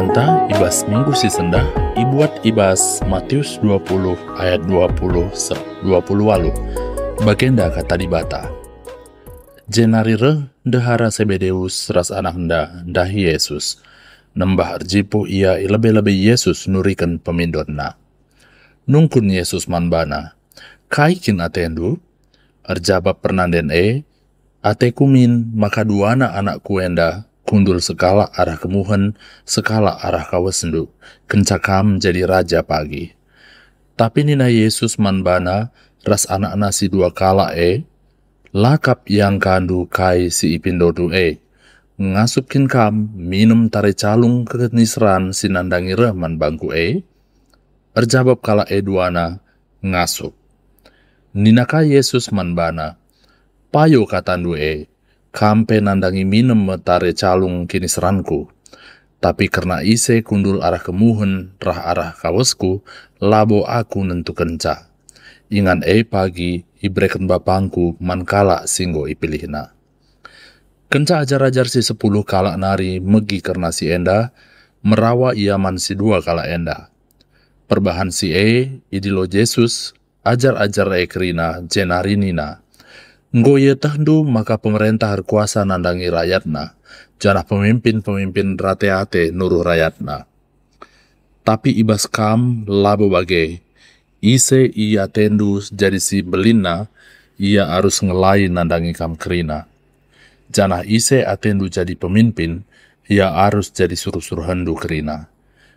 anta ibas minggu sisendah ibuat ibas Matius 20 ayat 20 20 walu bagenda kata dibata re dehara sebedeus ras anak nda dah Yesus nembah arjipu ia ilebe lebih Yesus nurikan pemindonna nungkun Yesus manbana kaikin atendu arjaba pernanden e ate kumin maka duana anak kuenda kundur sekala arah kemuhen, sekala arah kawesendu, Kencakam jadi raja pagi. Tapi nina Yesus manbana, ras anak nasi dua kala e, lakap yang kandu kai si ipin ipindodu e. Ngasupkin kam, minum tare calung kekenisran sinandangi Rahman bangku e, erjabab kala e duana, ngasup. kai Yesus manbana, payo katandu e, kampe nandangi minum metare calung kini seranku. Tapi karena ise kundul arah kemuhun rah arah kawesku, labo aku nentu kenca. Ingan e pagi, ibreken bapangku, mankala singgo ipilihna. Kenca ajar-ajar si sepuluh kala nari megi karena si enda, merawa man si dua kala enda. Perbahan si e, idilo Jesus, ajar-ajar e kerina, jenarinina Ngoye tahdu maka pemerintah kuasa nandangi rakyatna, janah pemimpin-pemimpin rateate nuruh rakyatna. Tapi ibas kam labu bagai, ise ia tendu jadi si belina, ia harus ngelai nandangi kam kerina. Janah ise atendu jadi pemimpin, ia harus jadi suruh-suruh hendu kerina.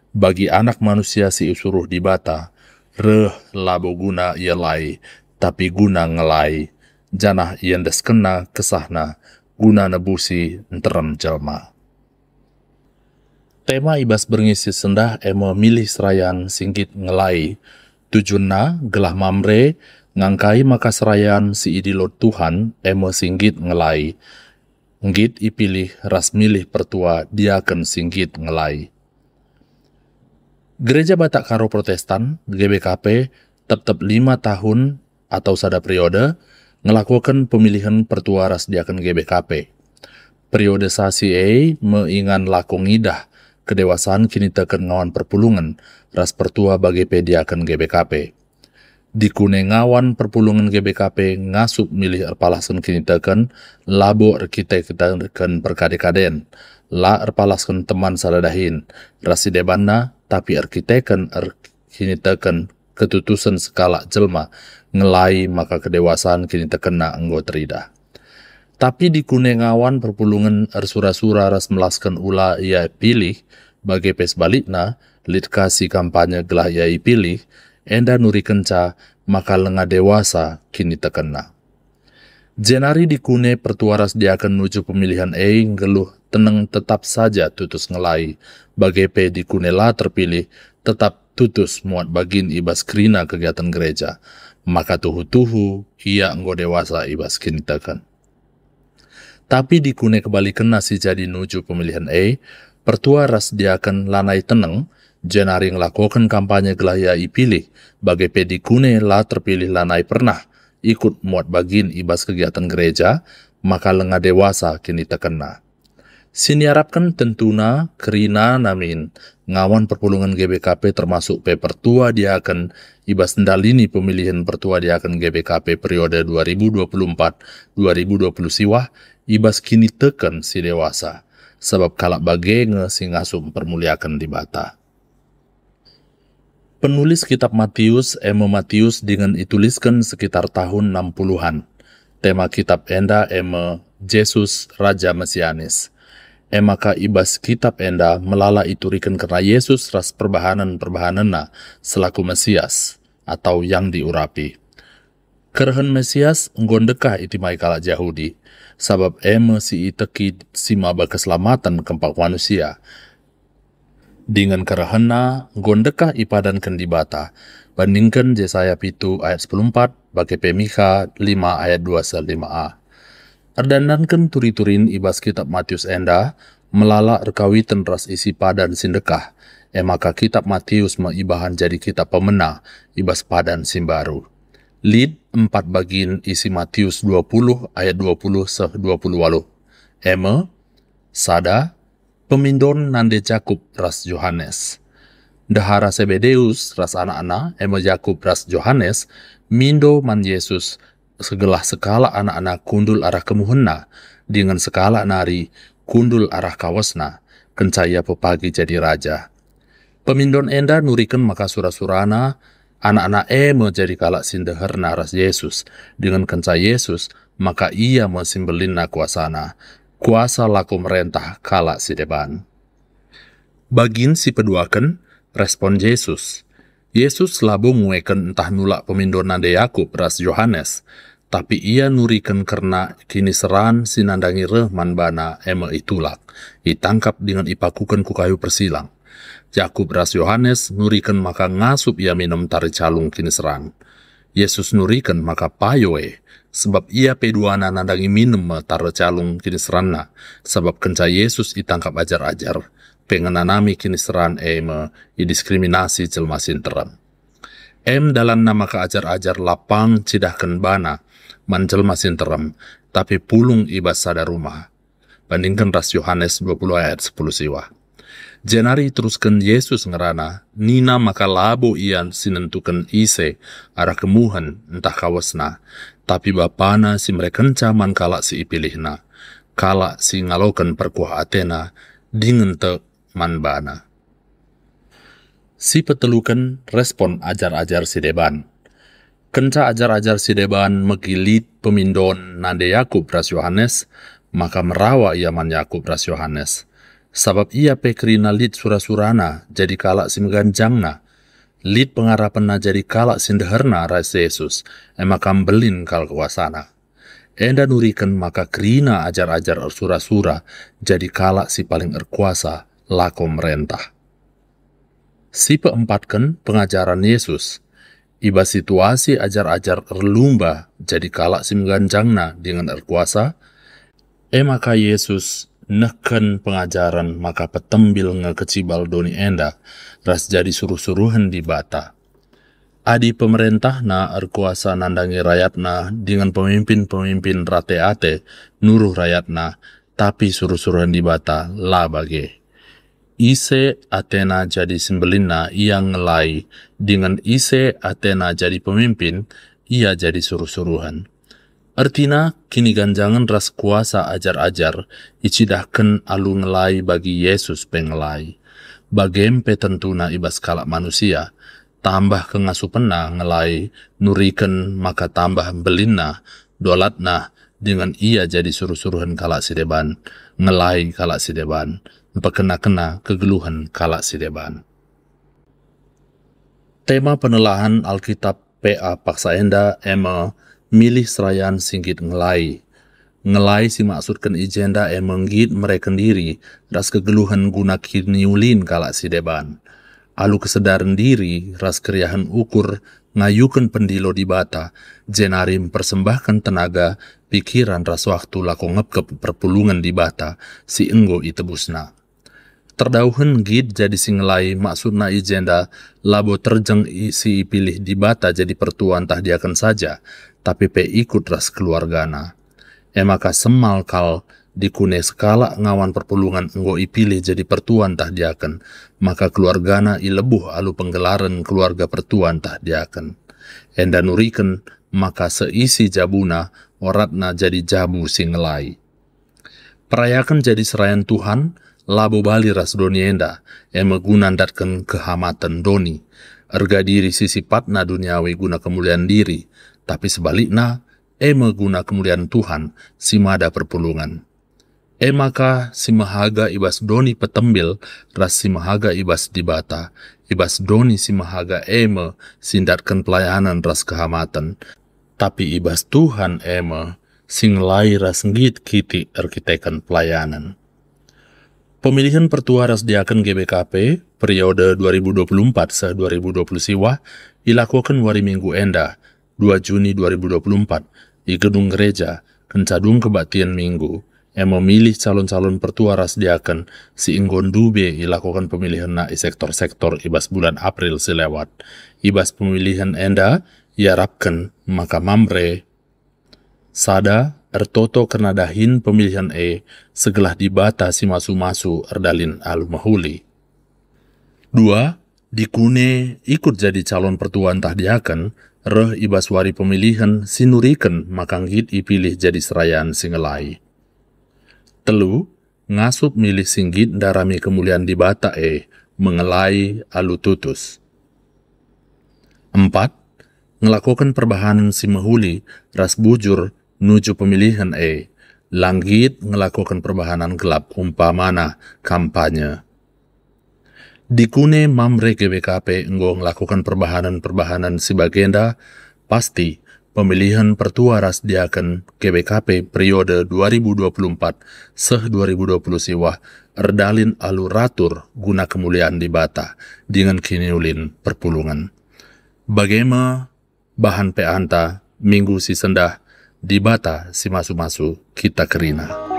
Bagi anak manusia si usuruh dibata, reh labu guna ia lai, tapi guna ngelai janah yang deskena kesahna guna nebusi enterem jelma. Tema ibas berngisi sendah emo milih serayan singgit ngelai. Tujuna gelah mamre ngangkai maka serayan si idilot Tuhan emo singgit ngelai. Ngit ipilih ras milih pertua diaken singgit ngelai. Gereja Batak Karo Protestan, GBKP, tetap lima tahun atau sada periode, melakukan pemilihan pertua rasdiakan GBKP. sasi E mengingat laku ngidah, kedewasaan kini tekan ngawan perpulungan, ras pertua bagi pediakan GBKP. Di kune ngawan perpulungan GBKP ngasuk milih erpalasan kini tekan, labu kita kita tekan perkade-kaden, la erpalaskan teman saladahin, rasi debanna, tapi arkiteken er kini tekan ketutusan skala jelma ngelai maka kedewasaan kini terkena enggo terida. Tapi di kunengawan perpulungan ersura-sura ras melaskan ula ia pilih, bagai pes balikna, litkasi kampanye gelah ia pilih, enda nuri kenca, maka lengah dewasa kini terkena. Jenari di kune pertuaras dia akan menuju pemilihan eing geluh teneng tetap saja tutus ngelai, bagai P di kune kunela terpilih tetap tutus muat bagin ibas krina kegiatan gereja maka tuhu-tuhu ia enggo dewasa ibas kini kinitakan. Tapi dikune kembali kena si jadi nuju pemilihan E, pertua ras diakan lanai teneng, jenari ngelakukan kampanye i pilih, bagai kune la terpilih lanai pernah, ikut muat bagin ibas kegiatan gereja, maka lengah dewasa kini tekena. Siniarapkan tentuna kerina namin ngawan perpulungan GBKP termasuk P Pertua Diaken ibas sendalini pemilihan Pertua dia akan GBKP periode 2024-2020 siwah ibas kini teken si dewasa sebab kalak bagenge si ngasum permuliakan di bata. Penulis kitab Matius, Emo Matius dengan dituliskan sekitar tahun 60-an. Tema kitab Enda Emo, Yesus Raja Mesianis emaka eh, ibas kitab enda melala iturikan kena Yesus ras perbahanan perbahanan selaku Mesias atau yang diurapi. Kerhen Mesias ngondekah iti maikala Yahudi, sabab eme eh, si iteki sima keselamatan kempak manusia. Dengan kerehena gondekah ipadan kendibata, bandingkan Yesaya pitu ayat 14 bagi Pemika 5 ayat 25a erdanankan turi-turin ibas kitab Matius enda, melala rekawi ras isi padan sindekah, emaka kitab Matius meibahan jadi kitab pemena, ibas padan simbaru. Lid 4 bagian isi Matius 20 ayat 20 se 20 walu. Eme, sada, pemindon nande Jakub ras Johannes. Dahara Sebedeus ras anak-anak, eme Jakub ras Johannes, mindo man Yesus segelah sekala anak-anak kundul arah kemuhenna, dengan sekala nari kundul arah kawasna, kencaya pepagi jadi raja. Pemindon enda nurikan maka surah surana anak-anak e menjadi kalak sindeher naras Yesus, dengan kencaya Yesus, maka ia mensimbelin na kuasana, kuasa laku merentah kalak sideban. Bagin si peduakan, respon Yesus, Yesus labo ngueken entah nulak pemindona de Yakub ras Yohanes, tapi ia nuriken karena kini seran sinandangi reh bana eme itulak, ditangkap dengan ipakukan ku kayu persilang. Yakub ras Yohanes nuriken maka ngasup ia minum tari calung kini serang. Yesus nuriken maka payoe, sebab ia peduana nandangi minum tari calung kini serana, sebab kenca Yesus ditangkap ajar-ajar seran kiniseraan i diskriminasi jelma sinteram. em dalam nama keajar-ajar lapang kenbana bana, manjelma sinteram, tapi pulung ibas sadar rumah. Bandingkan ras Yohanes 20 ayat 10 siwa. Jenari teruskan Yesus ngerana, Nina maka labu ian sinentukan ise, arah kemuhan entah kawasna, tapi bapana si mereka caman kalak si ipilihna, kalak si ngalokan perkuah Athena, dingentek Manbana. Si petelukan respon ajar-ajar Deban. Kenca ajar-ajar Deban megilit pemindon nande Yakub ras Yohanes, maka merawa man Yakub ras Yohanes. Sebab ia pekri pekrina sura-surana jadi kalak meganjangna. Lid pengarapanna jadi kalak sindherna ras Yesus, emakam belin kal kuasana. Enda nuriken maka krina ajar-ajar ersura-sura jadi kalak si paling erkuasa laku merentah. Si peempatkan pengajaran Yesus, iba situasi ajar-ajar erlumba jadi kalak mengganjangna dengan erkuasa, e maka Yesus neken pengajaran maka petembil ngekecibal doni enda, ras jadi suruh-suruhan di bata adi pemerintah na erkuasa nandangi rakyatna dengan pemimpin-pemimpin rateate nuruh rakyatna tapi suruh-suruhan dibata lah bagai ise Athena jadi sembelina ia ngelai, dengan ise Athena jadi pemimpin, ia jadi suruh-suruhan. Artina, kini ganjangan ras kuasa ajar-ajar, icidahkan alu ngelai bagi Yesus pengelai. Bagem petentuna ibas kalak manusia, tambah ke ngelay ngelai, nuriken maka tambah belina, dolatna, dengan ia jadi suruh-suruhan kalak sideban, ngelai kalak sideban berkena kena kegeluhan kalak sideban Tema penelahan Alkitab PA Paksaenda Ema milih serayan singgit ngelai. Ngelai si maksudkan ijenda menggit mereka sendiri ras kegeluhan guna kiniulin kalak sideban. Alu kesedaran diri ras keriahan ukur ngayukan pendilo di bata, jenari mempersembahkan tenaga, pikiran ras waktu laku ngepkep perpulungan di bata, si enggo itebusna terdauhan git jadi singelai maksudna ijenda labo terjeng isi pilih dibata jadi pertuan tah diakan saja, tapi pe ikut ras keluargana. Emaka semal kal dikune skala ngawan perpulungan enggo ipilih jadi pertuan tah diakan, maka keluargana ilebuh alu penggelaran keluarga pertuan tah diakan. Enda nuriken, maka seisi jabuna, oratna jadi jabu singelai. Perayakan jadi serayan Tuhan, labo Ras donienda, ema datken kehamatan doni. Erga diri sisi patna duniawi guna kemuliaan diri, tapi sebalikna eme guna kemuliaan Tuhan, simada perpulungan. Emaka simahaga ibas doni petembil, ras simahaga ibas dibata, ibas doni simahaga eme sindatkan pelayanan ras kehamatan. Tapi ibas Tuhan eme, sing lai ras ngit kiti erkitekan pelayanan. Pemilihan Pertua Rasdiaken GBKP periode 2024 se 2020 siwa dilakukan wari minggu enda 2 Juni 2024 di gedung gereja Kencadung Kebaktian Minggu yang memilih calon-calon pertua Rasdiaken si Inggon Dube dilakukan pemilihan na sektor-sektor ibas bulan April selewat Ibas pemilihan enda diharapkan maka mamre Sada, Ertoto dahin pemilihan E, segelah dibatasi masu-masu Erdalin Alumahuli. Dua, Dikune ikut jadi calon pertuan tahdiakan, Reh Ibaswari pemilihan sinuriken makanggit ipilih jadi serayan singelai. Telu, ngasup milih singgit darami kemuliaan dibata e, mengelai alututus. empat Ngelakukan perbahanan si mahuli ras bujur, menuju pemilihan E. Langit melakukan perbahanan gelap umpamana kampanye. Dikune mamre GWKP enggo melakukan perbahanan-perbahanan si bagenda, pasti pemilihan pertua ras diakan KBKP periode 2024 seh 2020 siwah erdalin aluratur guna kemuliaan di bata dengan kiniulin perpulungan. Bagaimana bahan peanta minggu si sendah di bata si masu-masu kita kerina.